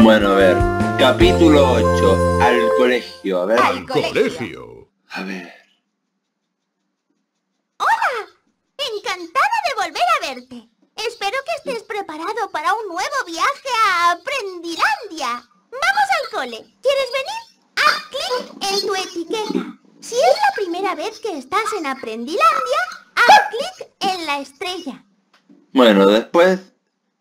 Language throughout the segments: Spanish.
Bueno, a ver. Capítulo 8. Al colegio. A ver. Al colegio. A ver. Hola. Encantada de volver a verte. Espero que estés preparado para un nuevo viaje a Aprendilandia. Vamos al cole. ¿Quieres venir? Haz clic en tu etiqueta. Si es la primera vez que estás en Aprendilandia, haz clic en la estrella. Bueno, después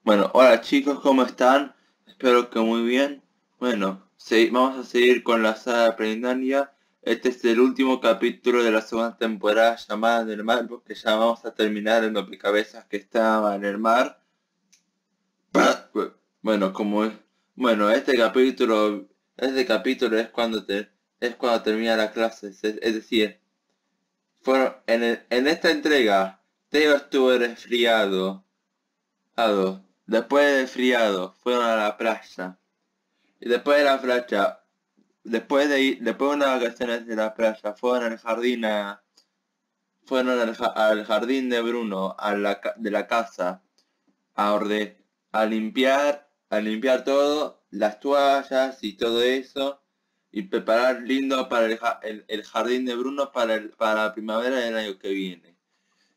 bueno, hola chicos, ¿cómo están? Espero que muy bien. Bueno, vamos a seguir con la sala de aprendizaje. Este es el último capítulo de la segunda temporada llamada del mar, porque ya vamos a terminar el picabezas que estaba en el mar. Bueno, como es, bueno, este capítulo, este capítulo es cuando te, es cuando termina la clase, es, decir, fueron, en, en esta entrega, Teo estuvo resfriado, Después de friado, fueron a la playa Y después de la playa, después de, después de unas vacaciones de la playa, fueron al jardín a, fueron al, jardín de Bruno, de la casa, a orden, a limpiar, a limpiar todo, las toallas y todo eso, y preparar lindo para el, jardín de Bruno para, para la primavera del año que viene.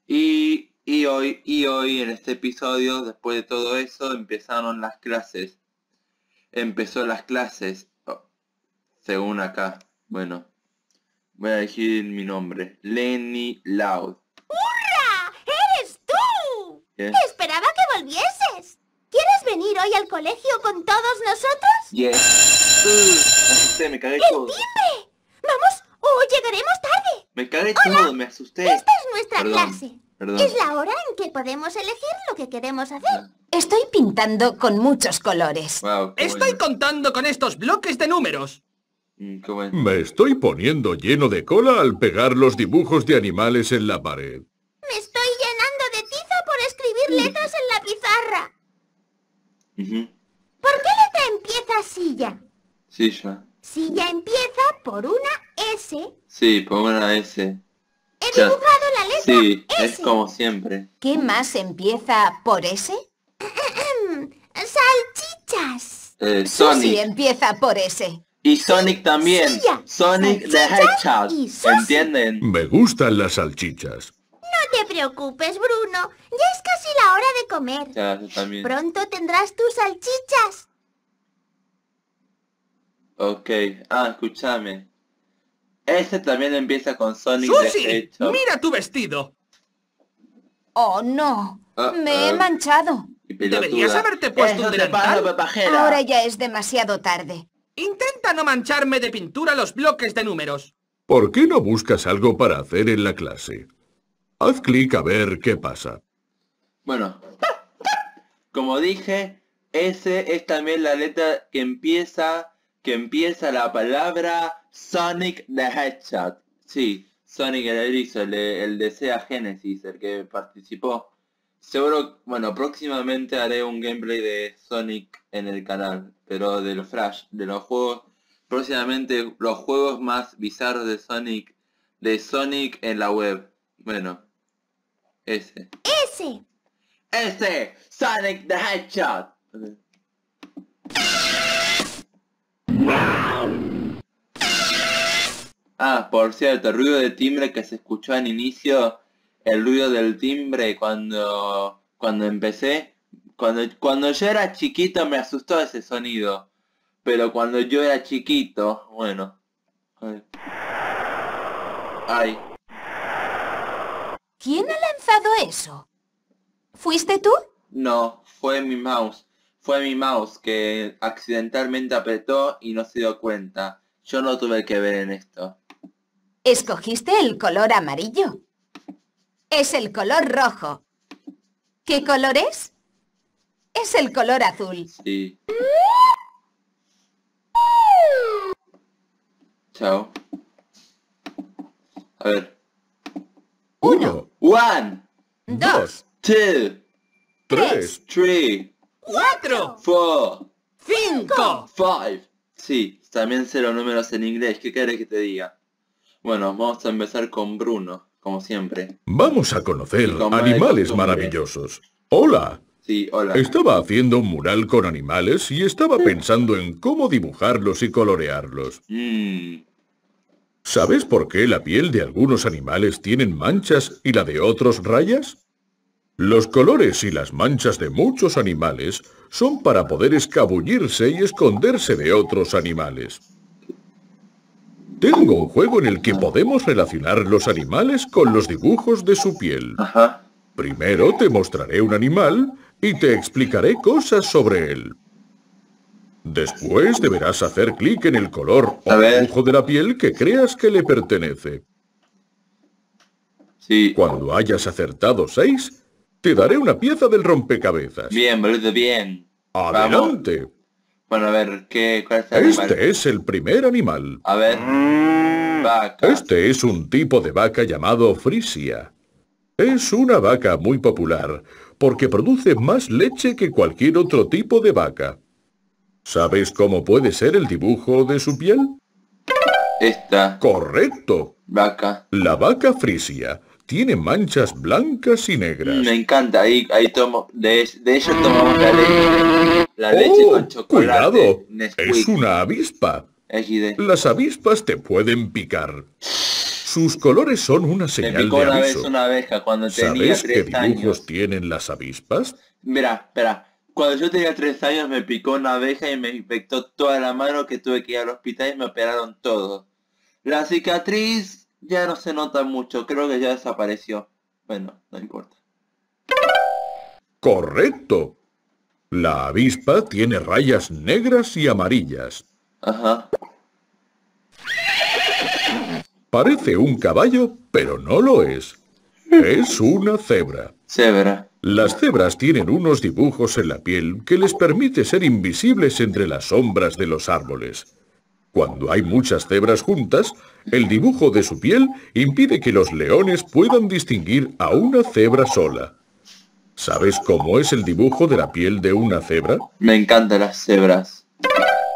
Y y hoy, y hoy en este episodio, después de todo eso, empezaron las clases. Empezó las clases. Oh, según acá. Bueno. Voy a decir mi nombre. Lenny Loud. ¡Hurra! ¡Eres tú! Esperaba que volvieses. ¿Quieres venir hoy al colegio con todos nosotros? Yes. Uh, asusté, me cagué ¡Vamos! ¡O llegaremos tarde! Me cagué todo, me asusté. Esta es nuestra clase. Es la hora en que podemos elegir lo que queremos hacer. Estoy pintando con muchos colores. Estoy contando con estos bloques de números. Mm, Me estoy poniendo lleno de cola al pegar los dibujos de animales en la pared. Me estoy llenando de tiza por escribir letras en la pizarra. ¿Por qué letra empieza silla? Silla. Silla empieza por una S. Sí, por una S. He dibujado la letra Sí, es como siempre. ¿Qué mm. más empieza por S? Salchichas. Eh, sí, Sonic. empieza por S. Y Sonic también. Sonic the Hedgehog. ¿Entienden? Me gustan las salchichas. No te preocupes, Bruno. Ya es casi la hora de comer. también. Pronto tendrás tus salchichas. Ok. Ah, escúchame. Ese también empieza con Sonic ¡Mira tu vestido! Oh, no. Ah, Me he ah. manchado. Deberías haberte puesto un delantal. Ahora ya es demasiado tarde. Intenta no mancharme de pintura los bloques de números. ¿Por qué no buscas algo para hacer en la clase? Haz clic a ver qué pasa. Bueno, como dije, ese es también la letra que empieza, que empieza la palabra Sonic the Hedgehog. Sí, Sonic el erizo, el, el de Genesis, el que participó. Seguro, bueno, próximamente haré un gameplay de Sonic en el canal, pero de los Flash, de los juegos, próximamente los juegos más bizarros de Sonic, de Sonic en la web. Bueno, ese. Ese. Ese, Sonic the Hedgehog. Ah, por cierto, el ruido de timbre que se escuchó al inicio, el ruido del timbre cuando, cuando empecé. Cuando, cuando yo era chiquito me asustó ese sonido. Pero cuando yo era chiquito, bueno. Ay. ¿Quién ha lanzado eso? ¿Fuiste tú? No, fue mi mouse. Fue mi mouse que accidentalmente apretó y no se dio cuenta. Yo no tuve que ver en esto. Escogiste el color amarillo. Es el color rojo. ¿Qué color es? Es el color azul. Sí. Chao. A ver. Uno. One. Dos. Two. Tres. Three. Cuatro. Four. Cinco. Five. Sí, también sé los números en inglés. ¿Qué querés que te diga? Bueno, vamos a empezar con Bruno, como siempre. Vamos a conocer animales maravillosos. Hola. Sí, hola. Estaba haciendo un mural con animales y estaba pensando en cómo dibujarlos y colorearlos. Mm. ¿Sabes por qué la piel de algunos animales tienen manchas y la de otros rayas? Los colores y las manchas de muchos animales son para poder escabullirse y esconderse de otros animales. Tengo un juego en el que podemos relacionar los animales con los dibujos de su piel. Primero te mostraré un animal y te explicaré cosas sobre él. Después deberás hacer clic en el color o dibujo de la piel que creas que le pertenece. Sí. Cuando hayas acertado seis, te daré una pieza del rompecabezas. Bien, boludo, bien. ¡Adelante! Bueno, a ver, ¿qué, este es el primer animal. A ver. Mm. Vaca. Este es un tipo de vaca llamado frisia. Es una vaca muy popular porque produce más leche que cualquier otro tipo de vaca. ¿Sabes cómo puede ser el dibujo de su piel? Esta. Correcto. Vaca. La vaca frisia tiene manchas blancas y negras. Me encanta, ahí, ahí tomo, de, de tomamos la leche, la leche oh, con chocolate. Cuidado, es una avispa. Las avispas te pueden picar. Sus colores son una señal Me picó de una Vez una abeja cuando tenía ¿Sabes tres qué dibujos tienen las avispas? Mira, espera. Cuando yo tenía tres años me picó una abeja y me infectó toda la mano que tuve que ir al hospital y me operaron todo. La cicatriz ya no se nota mucho, creo que ya desapareció. Bueno, no importa. Correcto. La avispa tiene rayas negras y amarillas. Ajá. Parece un caballo, pero no lo es. Es una cebra. Cebra. Las cebras tienen unos dibujos en la piel que les permite ser invisibles entre las sombras de los árboles. Cuando hay muchas cebras juntas, el dibujo de su piel impide que los leones puedan distinguir a una cebra sola. ¿Sabes cómo es el dibujo de la piel de una cebra? Me encantan las cebras.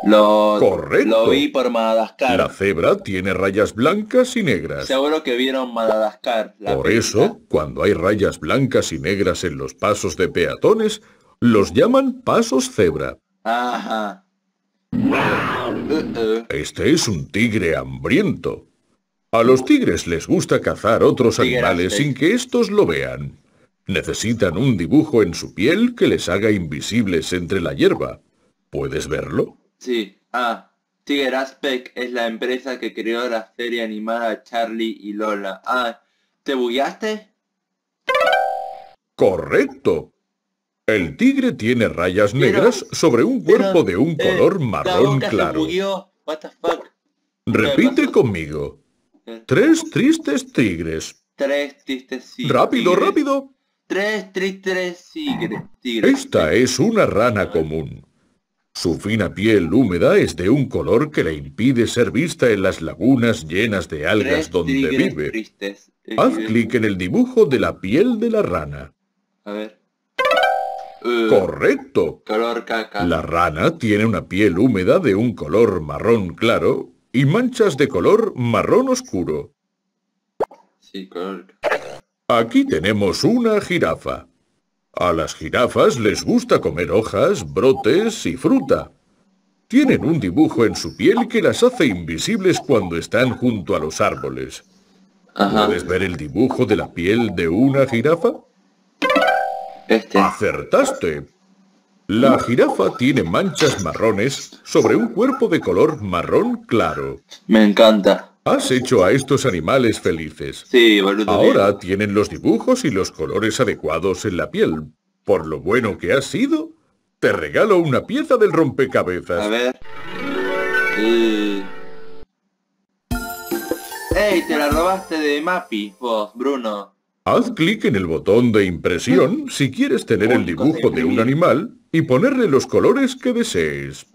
Lo, Correcto. vi por Madagascar. La cebra tiene rayas blancas y negras. Seguro que vieron Madagascar. por eso, cuando hay rayas blancas y negras en los pasos de peatones, los llaman pasos cebra. Ajá. Este es un tigre hambriento. A los tigres les gusta cazar otros animales sin que estos lo vean. Necesitan un dibujo en su piel que les haga invisibles entre la hierba. ¿Puedes verlo? Sí. Ah, Tiger Aspect es la empresa que creó la serie animada Charlie y Lola. Ah, ¿te bugueaste? Correcto. El tigre tiene rayas negras sobre un cuerpo de un eh, color marrón claro. Repite conmigo. Eh, Tres tristes tigres. Tres tristes tigres. Rápido, rápido. Tres tristes tigres. Esta es una rana común. Su fina piel húmeda es de un color que le impide ser vista en las lagunas llenas de algas donde vive. Eh, Haz clic en el dibujo de la piel de la rana. A ver. Eh, Correcto. La rana tiene una piel húmeda de un color marrón claro y manchas de color marrón oscuro. Sí, Aquí tenemos una jirafa. A las jirafas les gusta comer hojas, brotes y fruta. Tienen un dibujo en su piel que las hace invisibles cuando están junto a los árboles. ¿Puedes ver el dibujo de la piel de una jirafa? Este. Acertaste. La jirafa tiene manchas marrones sobre un cuerpo de color marrón claro. Me encanta. Has hecho a estos animales felices. Sí, boludo. Ahora tienen los dibujos y los colores adecuados en la piel. Por lo bueno que has sido, te regalo una pieza del rompecabezas. A ver. Hey, ¡Ey! Te la robaste de Mapi, vos, Bruno. Haz clic en el botón de impresión mm. si quieres tener el dibujo de un animal y ponerle los colores que desees.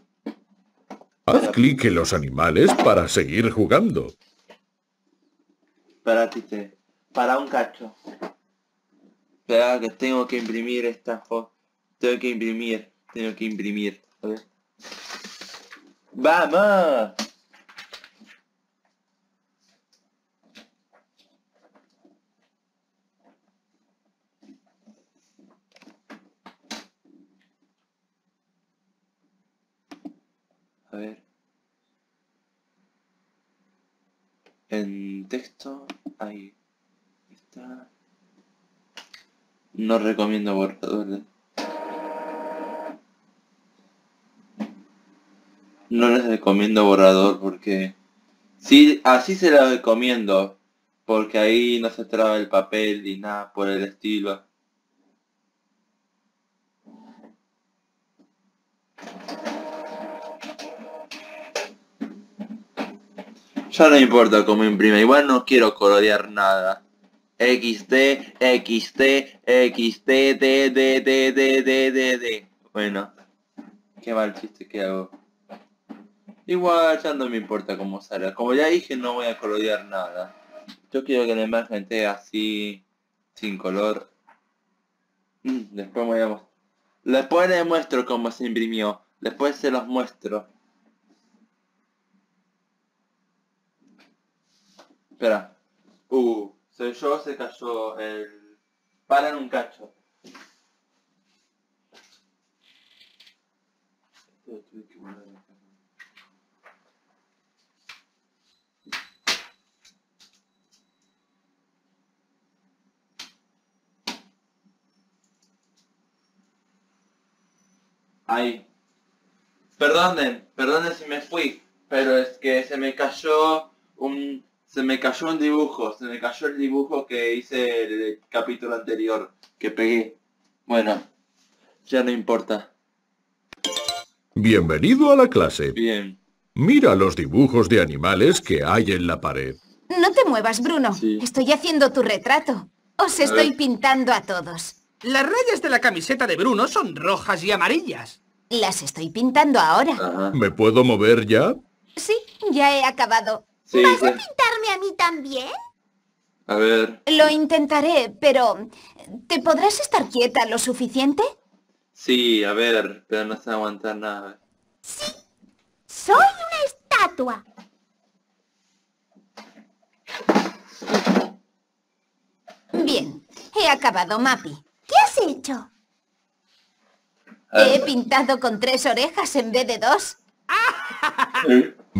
Haz clic en los animales para seguir jugando. tite. para un cacho. Espera que tengo que imprimir esta foto. Tengo que imprimir, tengo que imprimir. ¡Vamos! A ver. En texto, ahí está. No recomiendo borrador ¿eh? No les recomiendo borrador porque... Sí, así se la recomiendo. Porque ahí no se traba el papel ni nada por el estilo. Ya no importa cómo imprime, igual no quiero colorear nada. XT, XT, XT, D, D, D, D, D, D, D. Bueno, qué mal chiste que hago. Igual ya no me importa cómo sale, Como ya dije, no voy a colorear nada. Yo quiero que la imagen esté así, sin color. Mm, después me voy a Después les muestro cómo se imprimió. Después se los muestro. Espera. Uh, se yo, se cayó el... Para en un cacho. Ahí. Perdonen, perdonen si me fui, pero es que se me cayó un se me cayó un dibujo, se me cayó el dibujo que hice el, el capítulo anterior, que pegué. Bueno, ya no importa. Bienvenido a la clase. Bien. Mira los dibujos de animales que hay en la pared. No te muevas, Bruno. Estoy haciendo tu retrato. Os estoy pintando a todos. Las rayas de la camiseta de Bruno son rojas y amarillas. Las estoy pintando ahora. ¿Me puedo mover ya? Sí, ya he acabado. ¿Vas a pintarme a mí también? A ver... Lo intentaré, pero... ¿Te podrás estar quieta lo suficiente? Sí, a ver, pero no se aguanta nada. Sí, soy una estatua. Bien, he acabado, Mapi. ¿Qué has hecho? He pintado con tres orejas en vez de dos.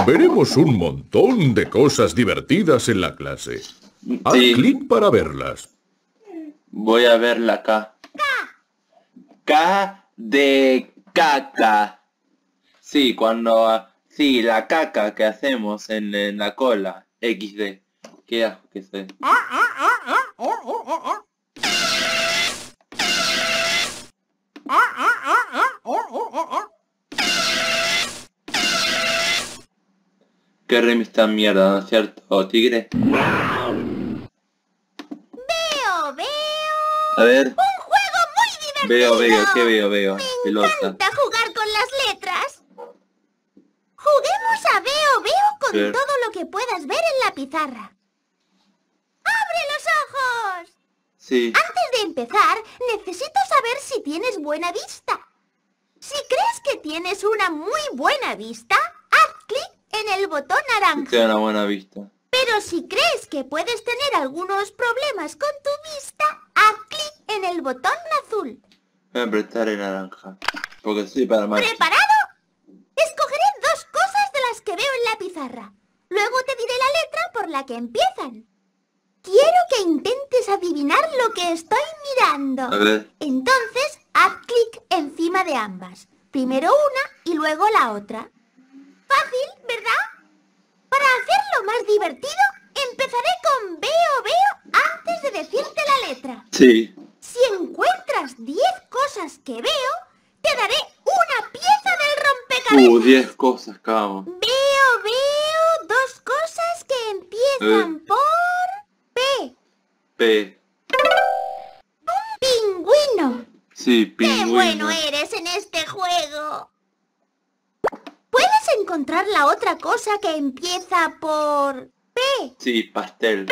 Veremos un montón de cosas divertidas en la clase. Haz clic para verlas. Voy a verla acá. K de caca. Sí, cuando... Sí, la caca que hacemos en, la cola. XD. Qué asco que sé. Qué remis tan mierda, ¿no es cierto, tigre? Veo, veo. A ver. Un juego muy divertido. Veo, veo, ¿qué veo, veo? Me encanta jugar con las letras. Juguemos a veo, veo con todo lo que puedas ver en la pizarra. ¡Abre los ojos! Sí. Antes de empezar, necesito saber si tienes buena vista. Si crees que tienes una muy buena vista, en el botón naranja. una buena vista. Pero si crees que puedes tener algunos problemas con tu vista, haz clic en el botón azul. Voy a naranja, porque soy para más. ¿Preparado? Escogeré dos cosas de las que veo en la pizarra. Luego te diré la letra por la que empiezan. Quiero que intentes adivinar lo que estoy mirando. Entonces, haz clic encima de ambas. Primero una y luego la otra fácil, ¿verdad? Para hacerlo más divertido, empezaré con veo, veo antes de decirte la letra. Sí. Si encuentras 10 cosas que veo, te daré una pieza del rompecabezas. Uh, 10 cosas, cabrón. Veo, veo dos cosas que empiezan eh. por P. P. Un pingüino. Sí, pingüino. ¡Qué bueno eres en este juego! encontrar la otra cosa que empieza por P. Sí, pastel.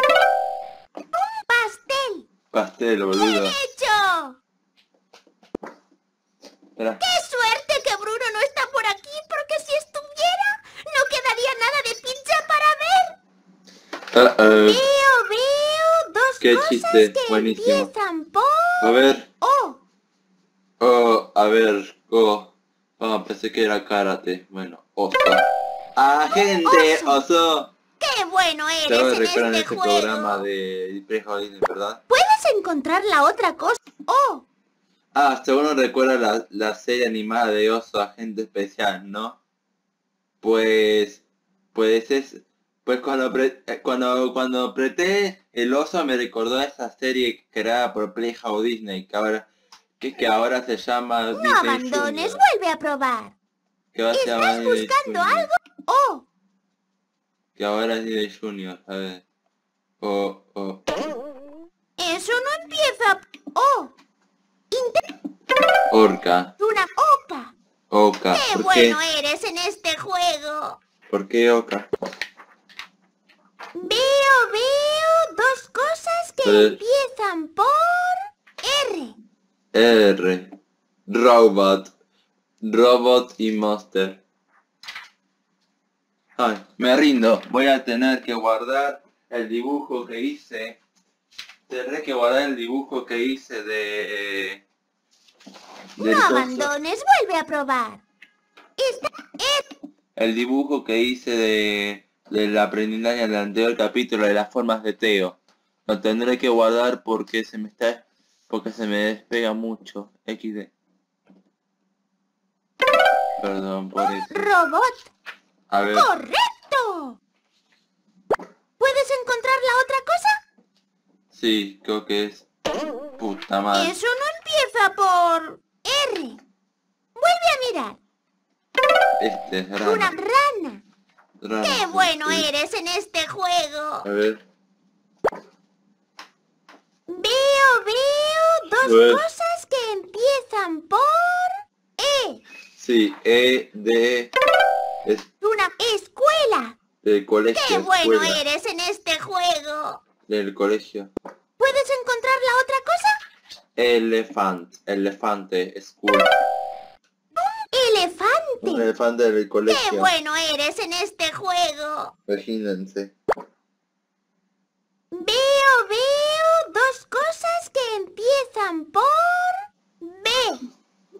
¡Un pastel! Pastel, boludo. ¡Bien hecho! ¡Qué suerte que Bruno no está por aquí! Porque si estuviera, no quedaría nada de pincha para ver. Veo, veo dos cosas que empiezan por... A ver. O. Oh, a ver, O Ah, pensé que era karate. Bueno, oso. ¡Ah, ¡Oso! ¡Qué bueno eres en este, este programa de ¿verdad? ¿Puedes encontrar la otra cosa? ¡Oh! Ah, seguro recuerda la, serie animada de Oso Agente Especial, ¿no? Pues... Pues es... Pues cuando, eh, cuando, cuando apreté el oso me recordó a esa serie creada por Playhouse Disney, que ahora que, que ahora se llama... No abandones, vuelve a probar. Que ¿Estás buscando algo? ¡Oh! Que ahora es de Junior, a ver. Oh, oh. Eso no empieza... ¡Oh! Orca. Una oca. Oca. ¡Qué bueno eres en este juego! ¿Por qué oca? Veo, veo dos cosas que empiezan por... R. R. Robot. Robot y Monster. me rindo. Voy a tener que guardar el dibujo que hice. Tendré que guardar el dibujo que hice de... Eh, no abandones, vuelve a probar. El dibujo que hice de, del aprendizaje del anterior capítulo de las formas de Teo. Lo tendré que guardar porque se me está porque se me despega mucho. XD. Perdón por eso. robot! ¡Correcto! ¿Puedes encontrar la otra cosa? Sí, creo que es... Puta madre. Eso no empieza por... R. Vuelve a mirar. Este es rana. Una rana. ¡Qué bueno eres en este juego! A ver. Veo, veo dos cosas que empiezan por E. Sí, E de... Es... Una escuela. Del colegio. ¡Qué bueno eres en este juego! Del colegio. ¿Puedes encontrar la otra cosa? Elefante, elefante, escuela. ¡Un elefante! Un elefante del colegio. ¡Qué bueno eres en este juego! Imagínense. Veo, veo dos cosas empiezan por B.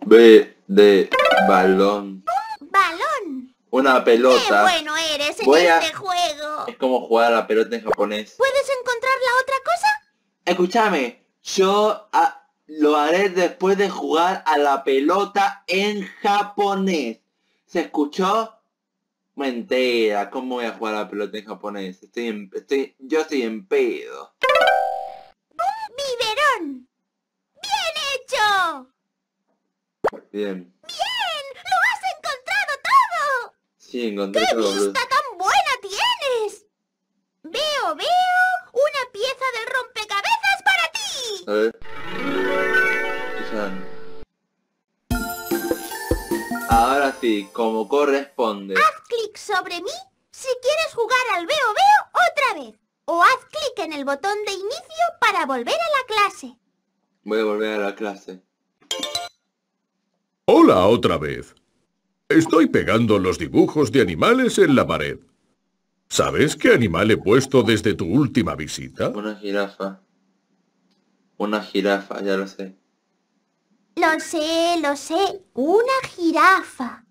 B de balón. balón. Una pelota. bueno eres en este juego. Es como jugar a la pelota en japonés. ¿Puedes encontrar la otra cosa? Escúchame, yo ah, lo haré después de jugar a la pelota en japonés. ¿Se escuchó? Mentira, ¿cómo voy a jugar a la pelota en japonés? Estoy yo estoy en pedo. Bien. ¡Bien! ¡Lo has encontrado todo! ¡Qué vista tan buena tienes! Veo, veo una pieza del rompecabezas para ti. A ver. Ahora sí, como corresponde. Haz clic sobre mí si quieres jugar al veo veo otra vez. O haz clic en el botón de inicio para volver a la clase. Voy a volver a la clase. Hola otra vez. Estoy pegando los dibujos de animales en la pared. ¿Sabes qué animal he puesto desde tu última visita? Una jirafa. Una jirafa, ya lo sé. Lo sé, lo sé. Una jirafa.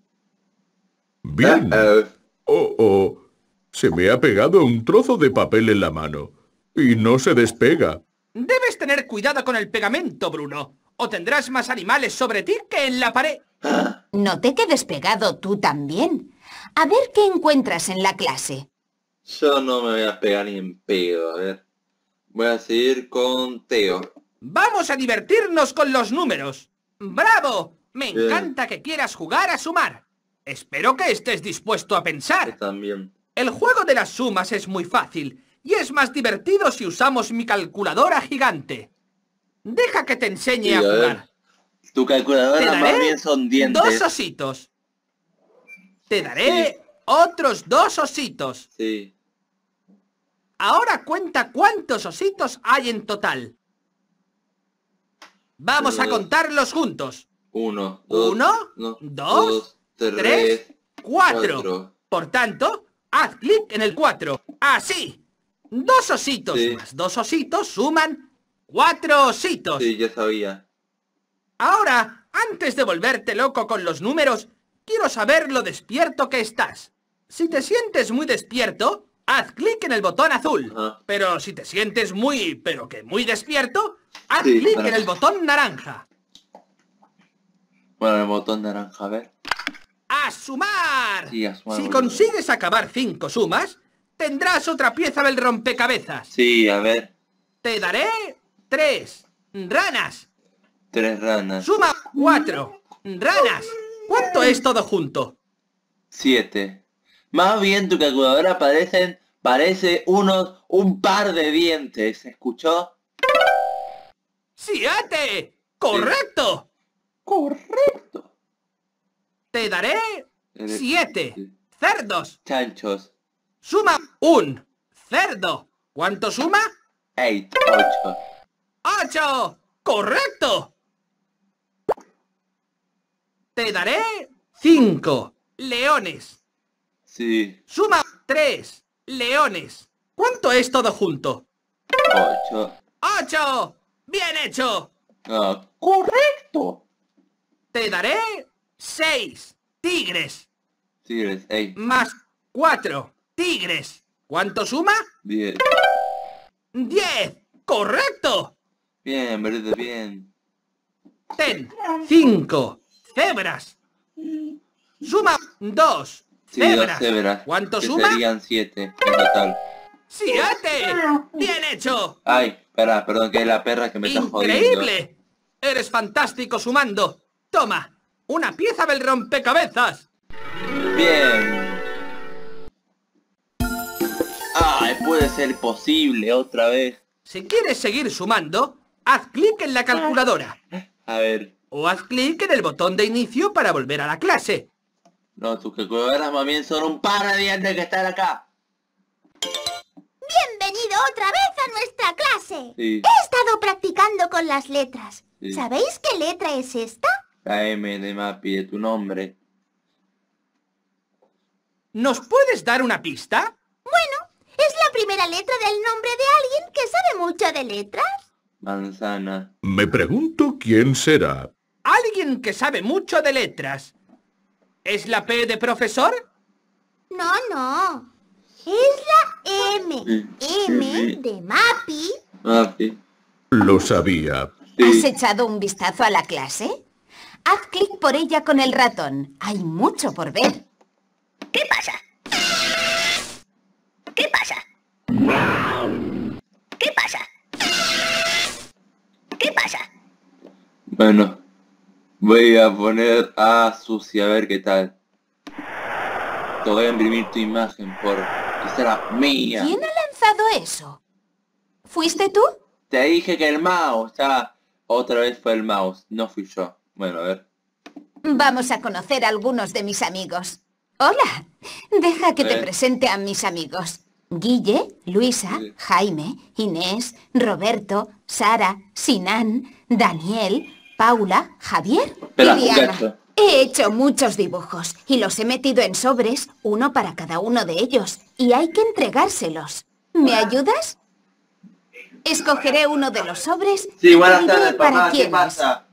Bien. Ah, oh, oh. Se me ha pegado un trozo de papel en la mano. Y no se despega. Debes tener cuidado con el pegamento, Bruno. O tendrás más animales sobre ti que en la pared. No te quedes pegado tú también. A ver qué encuentras en la clase. Yo no me voy a pegar ni en pedo, a ver. Voy a seguir con Teo. Vamos a divertirnos con los números. ¡Bravo! Me encanta que quieras jugar a sumar. Espero que estés dispuesto a pensar. también. El juego de las sumas es muy fácil y es más divertido si usamos mi calculadora gigante. Deja que te enseñe a, jugar. Tu calculadora más bien son dientes. Dos ositos. Te daré otros dos ositos. Sí. Ahora cuenta cuántos ositos hay en total. Vamos a contarlos juntos. Uno, Uno, dos, tres, cuatro. Por tanto, haz clic en el cuatro. Así. Dos ositos más dos ositos suman cuatro ositos. Sí, ya sabía. Ahora, antes de volverte loco con los números, quiero saber lo despierto que estás. Si te sientes muy despierto, haz clic en el botón azul. Pero si te sientes muy, pero que muy despierto, haz clic en el botón naranja. Bueno, el botón naranja, a ver. a sumar si consigues acabar cinco sumas, tendrás otra pieza del rompecabezas. Sí, a ver. Te daré tres ranas. Tres ranas. Suma cuatro ranas. ¿Cuánto es todo junto? Siete. Más bien tu calculadora parecen, parece unos, un par de dientes. ¿Escuchó? ¡Siete! ¡Correcto! Correcto. Te daré siete cerdos. Chanchos. Suma un cerdo. ¿Cuánto suma? 8. 8. Correcto. Te daré 5 leones. Sí. Suma 3 leones. ¿Cuánto es todo junto? 8. 8. Bien hecho. Ah, correcto. Te daré 6 tigres. Tigres, 8. Más 4 tigres. ¿Cuánto suma? Diez. Diez. ¡Correcto! Bien, verde, bien. Ten. Cinco. Cebras. Suma dos. cebras. ¿Cuánto suma? Serían siete en total. ¡Siete! ¡Bien hecho! Ay, espera, perdón, que es la perra que me está jodiendo. ¡Increíble! Eres fantástico sumando. Toma, una pieza del rompecabezas. Bien. puede ser posible otra vez. Si quieres seguir sumando, haz clic en la ah. calculadora. A ver. O haz clic en el botón de inicio para volver a la clase. No, tus calculadoras más bien son un par de de que estar acá. Bienvenido otra vez a nuestra clase. He estado practicando con las letras. ¿Sabéis qué letra es esta? La M de tu nombre. ¿Nos puedes dar una pista? Bueno, primera letra del nombre de alguien que sabe mucho de letras? Manzana. Me pregunto quién será. Alguien que sabe mucho de letras. ¿Es la P de profesor? No, no. Es la M. M de Mapi. Mapi. Lo sabía. ¿Has echado un vistazo a la clase? Haz clic por ella con el ratón. Hay mucho por ver. ¿Qué pasa? ¿Qué pasa? ¿Qué pasa? ¿Qué pasa? Bueno, voy a poner a Susi a ver qué tal. Te voy a imprimir tu imagen por quizás mía. ¿Quién ha lanzado eso? ¿Fuiste tú? Te dije que el mouse, Otra vez fue el mouse, no fui yo. Bueno, a ver. Vamos a conocer a algunos de mis amigos. Hola, deja que te eh. presente a mis amigos. Guille, Luisa, Jaime, Inés, Roberto, Sara, Sinan, Daniel, Paula, Javier y Diana. He hecho muchos dibujos y los he metido en sobres, uno para cada uno de ellos, y hay que entregárselos. ¿Me ayudas? Escogeré uno de los sobres y para quién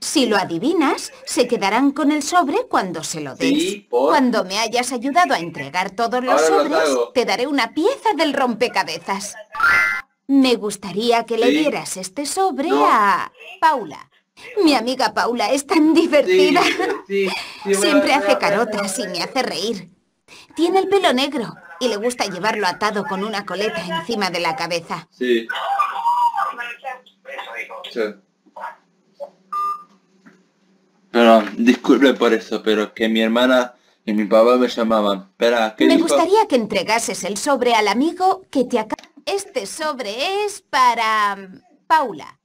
Si lo adivinas, se quedarán con el sobre cuando se lo des. cuando me hayas ayudado a entregar todos los sobres, te daré una pieza del rompecabezas. Me gustaría que le dieras este sobre a Paula. Mi amiga Paula es tan divertida. Siempre hace carotas y me hace reír. Tiene el pelo negro y le gusta llevarlo atado con una coleta encima de la cabeza. Sí. Pero disculpe por eso, pero que mi hermana y mi papá me llamaban. Espera, ¿qué Me gustaría que entregases el sobre al amigo que te acaba... Este sobre es para... Mm, Paula.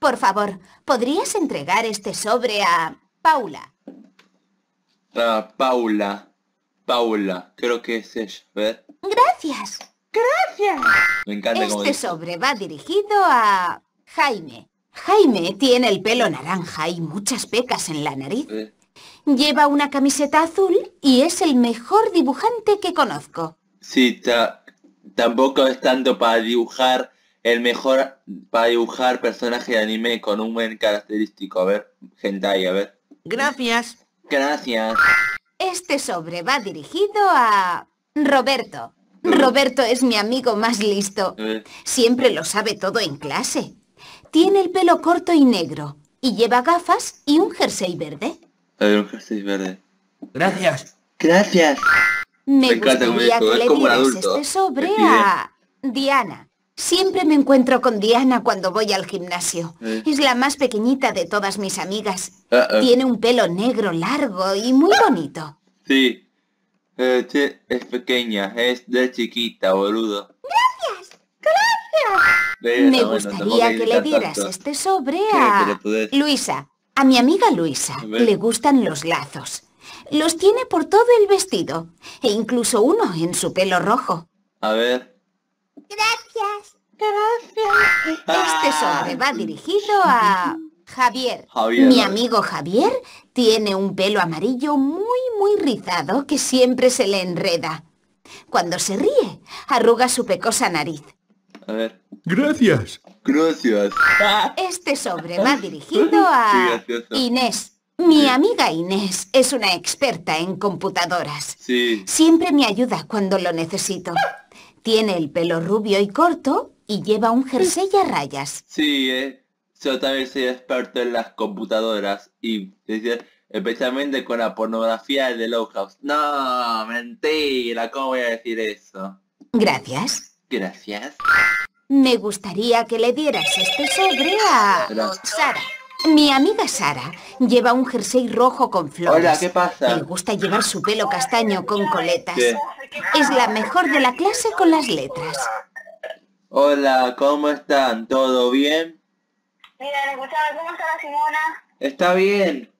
Por favor, ¿podrías entregar este sobre a... Paula? A ah, Paula. Paula, creo que es ella. ¿ver? Gracias. Gracias. este sobre va dirigido a Jaime. Jaime tiene el pelo naranja y muchas pecas en la nariz. Lleva una camiseta azul y es el mejor dibujante que conozco. Sí, tampoco es tanto para dibujar el mejor para dibujar personaje de anime con un buen característico. A ver, hentai, a ver. Gracias. Gracias. Este sobre va dirigido a Roberto. Roberto es mi amigo más listo. Siempre lo sabe todo en clase. Tiene el pelo corto y negro. Y lleva gafas y un jersey verde. un jersey verde. Gracias. Gracias. Me, gustaría que le dieras este sobre a Diana. Siempre me encuentro con Diana cuando voy al gimnasio. Es la más pequeñita de todas mis amigas. Ah, ah. Tiene un pelo negro largo y muy bonito. Sí. Eh, este sí, es pequeña, es de chiquita, boludo. Gracias, gracias. Me gustaría que le dieras este sobre a... Luisa, a mi amiga Luisa le gustan los lazos. Los tiene por todo el vestido, e incluso uno en su pelo rojo. A ver. Gracias, gracias. Este sobre va dirigido a... Javier. Mi amigo Javier tiene un pelo amarillo muy, muy rizado que siempre se le enreda. Cuando se ríe, arruga su pecosa nariz. A ver. Gracias. Gracias. Este sobre va dirigido a Inés. Mi amiga Inés es una experta en computadoras. Sí. Siempre me ayuda cuando lo necesito. Tiene el pelo rubio y corto y lleva un jersey a rayas. Sí, eh. Yo también soy experto en las computadoras y especialmente con la pornografía de Low House. No, mentira, ¿cómo voy a decir eso? Gracias. Gracias. Me gustaría que le dieras este sobre a Sara. Mi amiga Sara lleva un jersey rojo con flores. Hola, ¿qué pasa? Le gusta llevar su pelo castaño con coletas. Es la mejor de la clase con las letras. Hola, ¿cómo están? ¿Todo bien? Mira, ¿cómo está la Simona? Está bien.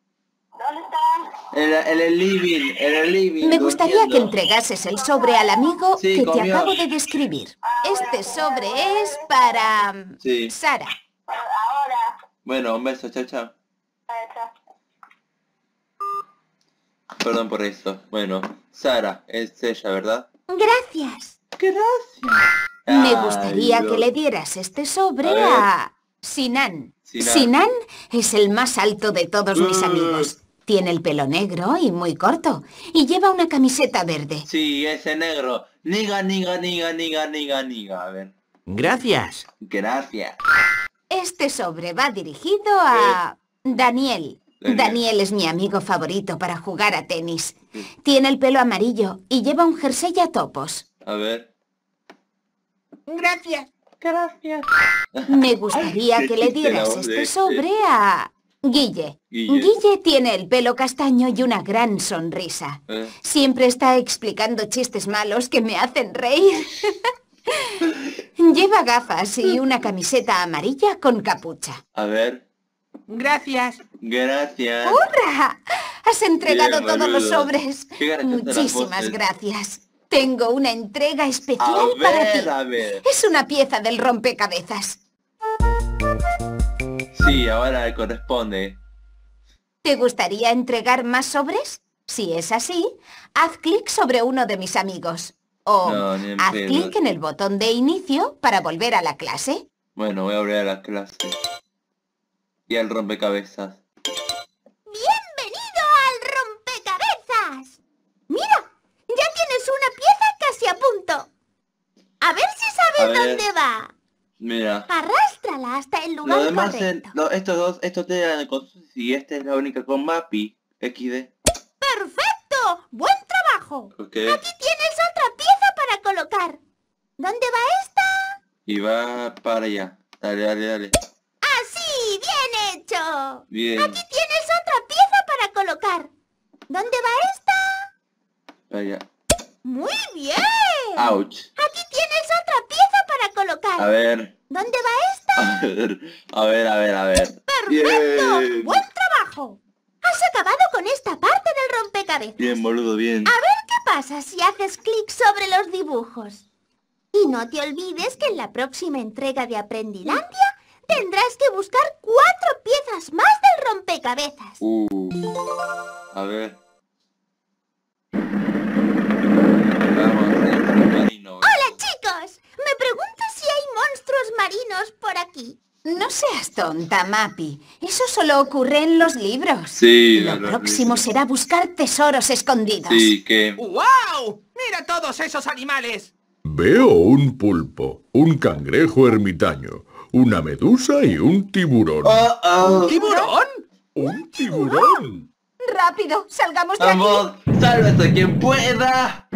¿Dónde está? En, el living, en el living. Me gustaría que entregases el sobre al amigo que te acabo de describir. Este sobre es para... Um, sí. Sara. Ahora. Bueno, un beso, chao, chao. Perdón por eso. Bueno, Sara, es ella, ¿verdad? Gracias. Gracias. Me gustaría que le dieras este sobre a, Sinan. Sinan. es el más alto de todos mis amigos. Tiene el pelo negro y muy corto. Y lleva una camiseta verde. Sí, ese negro. Niga, niga, niga, niga, niga, niga. A ver. Gracias. Gracias. Este sobre va dirigido a... Daniel. Daniel. Daniel es mi amigo favorito para jugar a tenis. Tiene el pelo amarillo y lleva un jersey a topos. A ver. Gracias gracias. Me gustaría que le dieras este, este sobre a... Guille. Guille. tiene el pelo castaño y una gran sonrisa. Ah. Siempre está explicando chistes malos que me hacen reír. Lleva gafas y una camiseta amarilla con capucha. A ver. Gracias. Gracias. ¡Hurra! Has entregado todos los sobres. Muchísimas gracias. Tengo una entrega especial para ti. Es una pieza del rompecabezas. Sí, ahora corresponde. ¿Te gustaría entregar más sobres? Si es así, haz clic sobre uno de mis amigos. O haz clic en el botón de inicio para volver a la clase. Bueno, voy a volver a la clase. Y al rompecabezas. dónde va. Mira. Arrástrala hasta el lugar correcto. estos dos, estos te y esta es la única con Mapi XD. ¡Perfecto! ¡Buen trabajo! Aquí tienes otra pieza para colocar. ¿Dónde va esta? Y va para allá. Dale, dale, dale. ¡Así! ¡Bien hecho! Bien. Aquí tienes otra pieza para colocar. ¿Dónde va esta? allá. ¡Muy bien! Aquí tienes otra pieza para colocar. A ver. ¿Dónde va esta? A ver, a ver, a ver, ¡Perfecto! ¡Buen trabajo! Has acabado con esta parte del rompecabezas. Bien, boludo, bien. A ver qué pasa si haces clic sobre los dibujos. Y no te olvides que en la próxima entrega de Aprendilandia tendrás que buscar cuatro piezas más del rompecabezas. Uh. a ver... monstruos marinos por aquí. No seas tonta, Mapi. Eso solo ocurre en los libros. Sí, Lo próximo será buscar tesoros escondidos. Sí, que... ¡Wow! ¡Mira todos esos animales! Veo un pulpo, un cangrejo ermitaño, una medusa y un tiburón. Ah, ah. ¿Un tiburón? ¡Un tiburón! ¡Rápido! ¡Salgamos de aquí. Vamos, aquí! a quien pueda!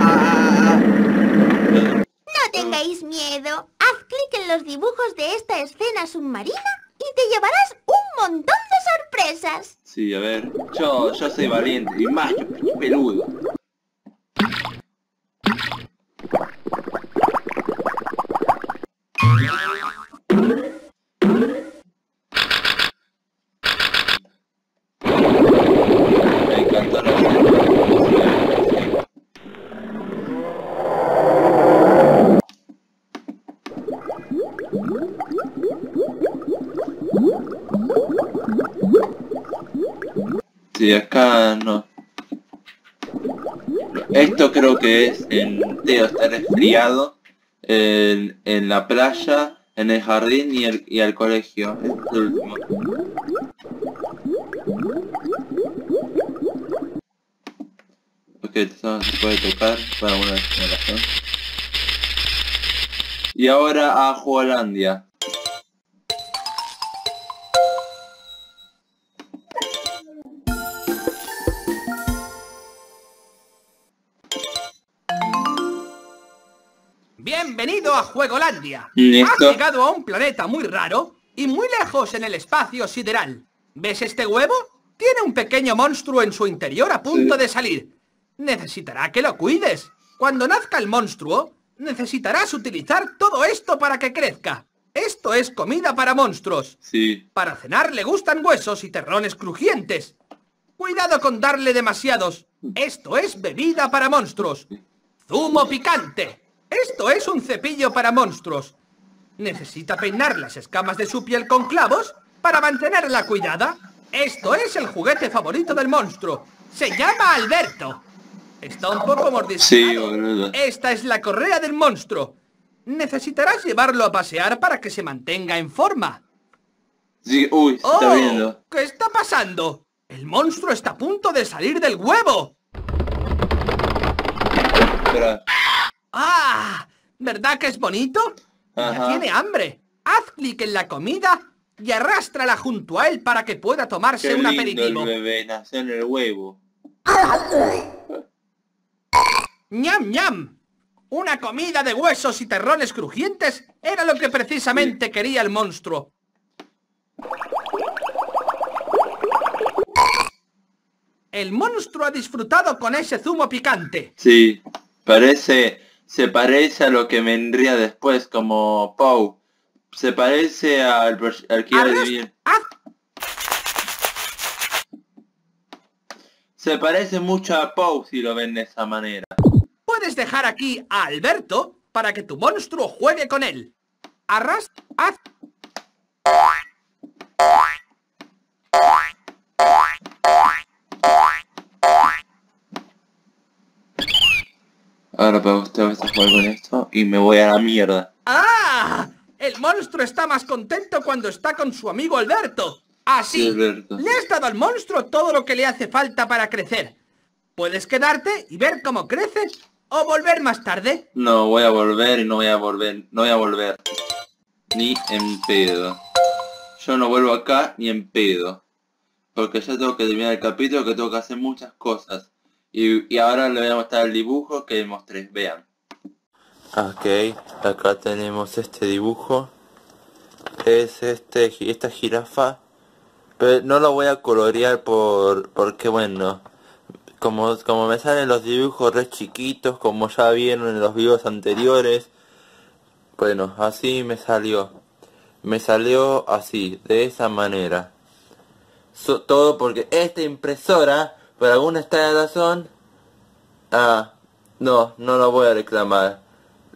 ah. ah no tengáis miedo. Haz clic en los dibujos de esta escena submarina y te llevarás un montón de sorpresas. Sí, a ver. Yo, yo soy valiente y más peludo. y acá no. Esto creo que es el Teo estar resfriado, en, en, la playa, en el jardín y, el, y al colegio. Es el último. Ok, esto se puede tocar para una generación. Y ahora a Jualandia. a Juegolandia. Ha llegado a un planeta muy raro y muy lejos en el espacio sideral. ¿Ves este huevo? Tiene un pequeño monstruo en su interior a punto de salir. Necesitará que lo cuides. Cuando nazca el monstruo, necesitarás utilizar todo esto para que crezca. Esto es comida para monstruos. Sí. Para cenar le gustan huesos y terrones crujientes. Cuidado con darle demasiados. Esto es bebida para monstruos. Zumo picante. Esto es un cepillo para monstruos. Necesita peinar las escamas de su piel con clavos para mantenerla cuidada. Esto es el juguete favorito del monstruo. Se llama Alberto. Está un poco mordisqueado. Sí, Esta es la correa del monstruo. Necesitarás llevarlo a pasear para que se mantenga en forma. Sí, uy, está oh, ¿Qué está pasando? El monstruo está a punto de salir del huevo. ¡Ah! ¿Verdad que es bonito? Ya tiene hambre. Haz clic en la comida y arrástrala junto a él para que pueda tomarse un aperitivo. El bebé en el huevo. ¡Ñam, ñam! Una comida de huesos y terrones crujientes era lo que precisamente quería el monstruo. El monstruo ha disfrutado con ese zumo picante. Sí, parece se parece a lo que vendría después, como Pau. Se parece al, al que ah. Se parece mucho a Pau si lo ven de esa manera. Puedes dejar aquí a Alberto para que tu monstruo juegue con él. Arras, haz... Ahora hacer este juego con esto y me voy a la mierda. ¡Ah! El monstruo está más contento cuando está con su amigo Alberto. Así, le has dado al monstruo todo lo que le hace falta para crecer. Puedes quedarte y ver cómo creces o volver más tarde. No, voy a volver y no voy a volver, no voy a volver. Ni en pedo. Yo no vuelvo acá ni en pedo. Porque ya tengo que terminar el capítulo que tengo que hacer muchas cosas. Y, ahora le voy a mostrar el dibujo que mostré, vean. Ok, acá tenemos este dibujo. Es este esta jirafa. Pero no lo voy a colorear por porque bueno. Como, como me salen los dibujos re chiquitos, como ya vieron en los videos anteriores. Bueno, así me salió. Me salió así, de esa manera. todo porque esta impresora, por alguna extraña razón, Ah, no, no lo voy a reclamar.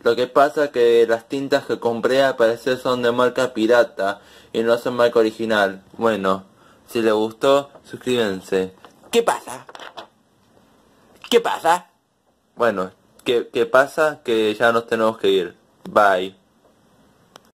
Lo que pasa que las tintas que compré al parecer son de marca pirata y no son marca original. Bueno, si les gustó, suscríbanse. ¿Qué pasa? ¿Qué pasa? Bueno, qué pasa? Que ya nos tenemos que ir. Bye.